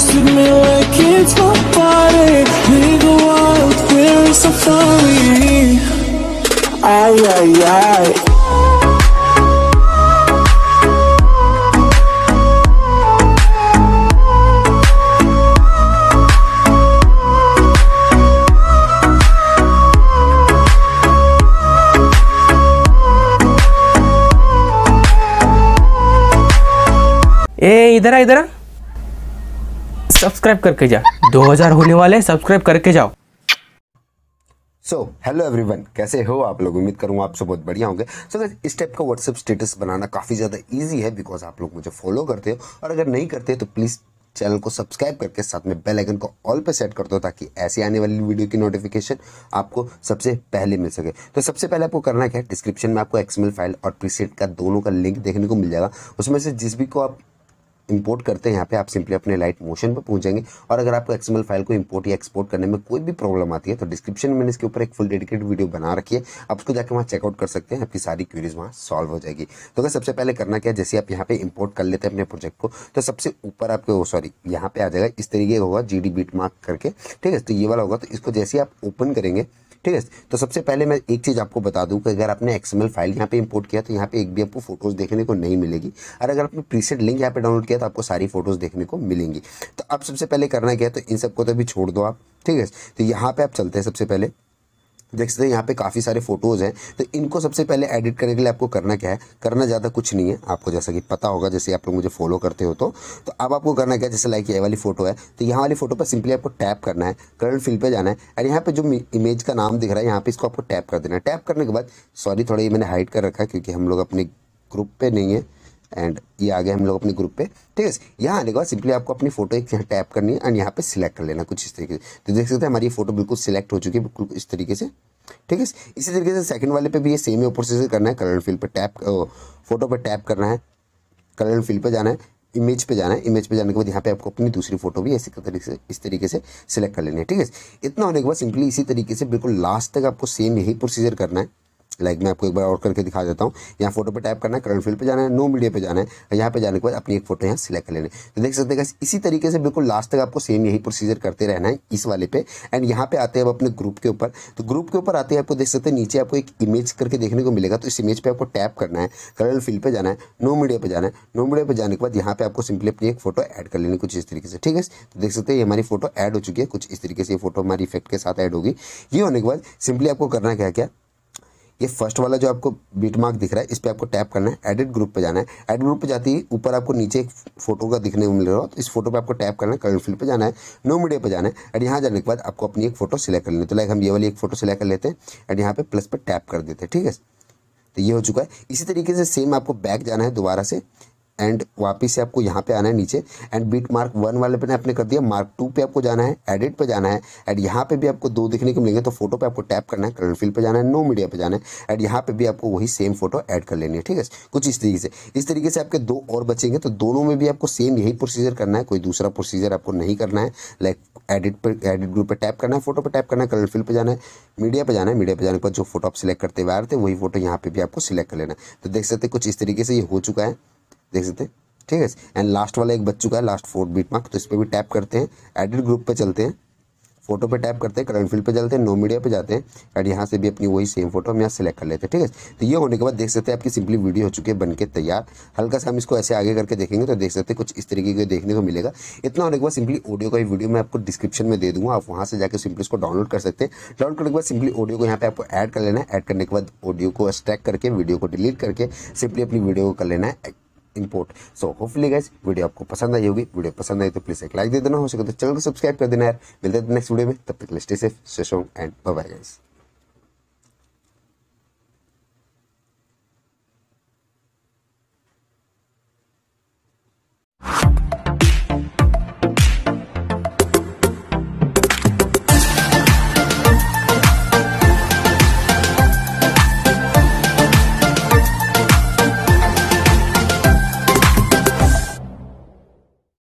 Dance with me like it's my body We go we're safari Ay, ay, ay subscribe करके जा 2000 होने वाले subscribe करके जाओ सो हेलो एवरीवन कैसे हो आप लोग उम्मीद करूँ आप सब बहुत बढ़िया होंगे सो so, इस टाइप का व्हाट्सअप स्टेटस बनाना काफ़ी ज़्यादा इजी है बिकॉज आप लोग मुझे फॉलो करते हो और अगर नहीं करते तो प्लीज़ चैनल को सब्सक्राइब करके साथ में बेल आइकन को ऑल पे सेट कर दो ताकि ऐसी आने वाली वीडियो की नोटिफिकेशन आपको सबसे पहले मिल सके तो सबसे पहले आपको करना क्या है डिस्क्रिप्शन में आपको एक्सएमएल फाइल और प्रीसेट का दोनों का लिंक देखने को मिल जाएगा उसमें से जिस भी को आप इंपोर्ट करते हैं यहाँ पे आप सिंपली अपने लाइट मोशन पर पहुंचेंगे और अगर आपको एक्सएमएल फाइल को इंपोर्ट या एक्सपोर्ट करने में कोई भी प्रॉब्लम आती है तो डिस्क्रिप्शन में इसके ऊपर एक फुल डेडिकेटेड वीडियो बना रखी है आप उसको जाकर वहाँ चेकआउट कर सकते हैं आपकी सारी क्यूरीज वहाँ सॉल्व हो जाएगी तो अगर सबसे पहले करना क्या जैसे आप यहाँ पे इम्पोर्ट कर लेते हैं अपने प्रोजेक्ट को तो सबसे ऊपर आपके सॉरी यहाँ पे आ जाएगा इस तरीके का होगा जी डी बीट मार्क करके ठीक है तो ये वाला होगा तो इसको जैसे आप ओपन करेंगे ठीक है तो सबसे पहले मैं एक चीज़ आपको बता दूं कि अगर आपने एक्सएमएल फाइल यहाँ पे इंपोर्ट किया तो यहाँ पे एक भी आपको फोटोज़ देखने को नहीं मिलेगी और अगर आपने प्रीसेट लिंक यहाँ पे डाउनलोड किया तो आपको सारी फोटोज़ देखने को मिलेंगी तो अब सबसे पहले करना क्या है तो इन सबको तो अभी छोड़ दो आप ठीक है तो यहाँ पे आप चलते हैं सबसे पहले देख सकते हैं यहाँ पे काफ़ी सारे फोटोज़ हैं तो इनको सबसे पहले एडिट करने के लिए आपको करना क्या है करना ज़्यादा कुछ नहीं है आपको जैसा कि पता होगा जैसे आप लोग मुझे फॉलो करते हो तो तो अब आपको करना क्या है जैसे लाइक ये वाली फोटो है तो यहाँ वाली फोटो पर सिंपली आपको टैप करना है करंट फील्ड पर जाना है और यहाँ पे जो इमेज का नाम दिख रहा है यहाँ पे इसको आपको टैप कर देना है टैप करने के बाद सॉरी थोड़ा ये मैंने हाइड कर रखा है क्योंकि हम लोग अपने ग्रुप पर नहीं है एंड ये आ गया हम लोग अपने ग्रुप पे ठीक है यहाँ आने के बाद सिंपली आपको अपनी फोटो एक यहाँ टैप करनी है एंड यहाँ पे सिलेक्ट कर लेना कुछ इस तरीके से तो देख सकते हैं हमारी फोटो बिल्कुल सिलेक्ट हो चुकी है बिल्कुल इस तरीके से ठीक है इसी तरीके से सेकंड वाले पे भी ये सेम ओपर से करना है कलर फील्ड पर टैप फोटो पर टैप करना है कलर फील्ड पर जाना है इमेज पे जाना है इमेज पे जाने के बाद यहाँ पे आपको अपनी दूसरी फोटो भी ऐसे तरीके से इस तरीके से सिलेक्ट कर लेनी है ठीक है इतना होने के बाद सिंपली इसी तरीके से बिल्कुल लास्ट तक आपको सेम यही प्रोसीजर करना है लाइक मैं आपको एक बार और करके दिखा देता हूँ यहाँ फोटो पर टाइप करना है करंट फील्ड पर जाना है नो मीडिया पर जाना है यहाँ पर जाने के बाद अपनी एक फोटो यहाँ सिलेक्ट कर लेना है तो देख सकते हैं इसी तरीके से बिल्कुल लास्ट तक आपको सेम यही प्रोसीजर करते रहना है इस वाले पे एंड यहाँ पे आते हैं अब अपने ग्रुप के ऊपर तो ग्रुप के ऊपर आते हैं आपको देख सकते हैं नीचे आपको एक इमेज करके देखने को मिलेगा तो इस इमेज पर आपको टैप करना है करंट फील्ड पर जाना है नो मीडिया पर जाना है नो मीडिया पर जाने के बाद यहाँ पे आपको सिंपली अपनी एक फोटो ऐड कर लेनी कुछ इस तरीके से ठीक है तो देख सकते हैं ये हमारी फोटो ऐड हो चुकी है कुछ इस तरीके से ये फोटो हमारी इफेक्ट के साथ ऐड होगी ये होने के बाद सिंपली आपको करना क्या क्या ये फर्स्ट वाला जो आपको बीट मार्क दिख रहा है इस पर आपको टैप करना है एडिट ग्रुप पे जाना है एडिट ग्रुप पे जाती है ऊपर आपको नीचे एक फोटो का दिखने को मिल रहा हो तो इस फोटो पे आपको टैप करना है कलर फील्ड पे जाना है नो मीडिया पे जाना है एंड यहाँ जाने के बाद आपको अपनी एक फोटो सिलेक्ट कर लेनी तो लाइक हम ये वाली एक फोटो सिलेक्ट कर लेते हैं एंड यहाँ पे प्लस पे टैप कर देते हैं ठीक है तो ये हो चुका है इसी तरीके से सेम आपको बैक जाना है दोबारा से एंड वापस से आपको यहाँ पे आना है नीचे एंड बीट मार्क वन वाले पे आपने कर दिया मार्क टू पे आपको जाना है एडिट पे जाना है एंड यहाँ पे भी आपको दो दिखने को मिलेंगे तो फोटो पे आपको टैप करना है कलर फिल पे जाना है नो मीडिया पे जाना है एंड यहाँ पे भी आपको वही सेम फोटो ऐड कर लेनी है ठीक है कुछ इस तरीके से इस तरीके से आपके दो और बचेंगे तो दोनों में भी आपको सेम यही प्रोसीजर करना है कोई दूसरा प्रोसीजर आपको नहीं करना है लाइक एडिट पर एडिट ग्रुप पर टैप करना है फोटो पर टैप करना है कलर फिल पर जाना है मीडिया पर जाना है मीडिया पर जाने के बाद जो फोटो आप सिलेक्ट करते हुए आ रहे थे वही फोटो यहाँ पे भी आपको सिलेक्ट कर लेना है तो देख सकते कुछ इस तरीके से ये हो चुका है देख सकते हैं ठीक है एंड लास्ट वाला एक बच चुका है लास्ट फोर्थ बीट मार्क तो इस पर भी टैप करते हैं एडिट ग्रुप पे चलते हैं फोटो पे टैप करते हैं करंट फील्ड पे चलते हैं नो मीडिया पे जाते हैं एंड यहाँ से भी अपनी वही सेम फोटो हम यहाँ सेलेक्ट कर लेते हैं ठीक है तो ये होने के बाद देख सकते हैं आपकी सिंपली वीडियो हो चुकी है बनके तैयार हल्का सा हम इसको ऐसे आगे करके देखेंगे तो देख सकते हैं कुछ इस तरीके के देखने को मिलेगा इतना होने के बाद सिंपली ऑडियो का ही वीडियो मैं आपको डिस्क्रिप्शन में दे दूँगा आप वहाँ से जाकर सिंपली इसको डाउनलोड कर सकते हैं डाउनलोड करने के बाद सिंपली ऑडियो को यहाँ पे आपको एड कर लेना है एड करने के बाद ऑडियो को स्ट्रैक करके वीडियो को डिलीट करके सिंपली अपनी वीडियो को कर लेना है import so hopefully guys video आपको पसंद आई होगी वीडियो पसंद आई तो प्लीज़ एक लाइक दे देना हो सके तो चैनल को सब्सक्राइब कर देना यार मिलते हैं नेक्स्ट वीडियो में तब तक stay safe and bye guys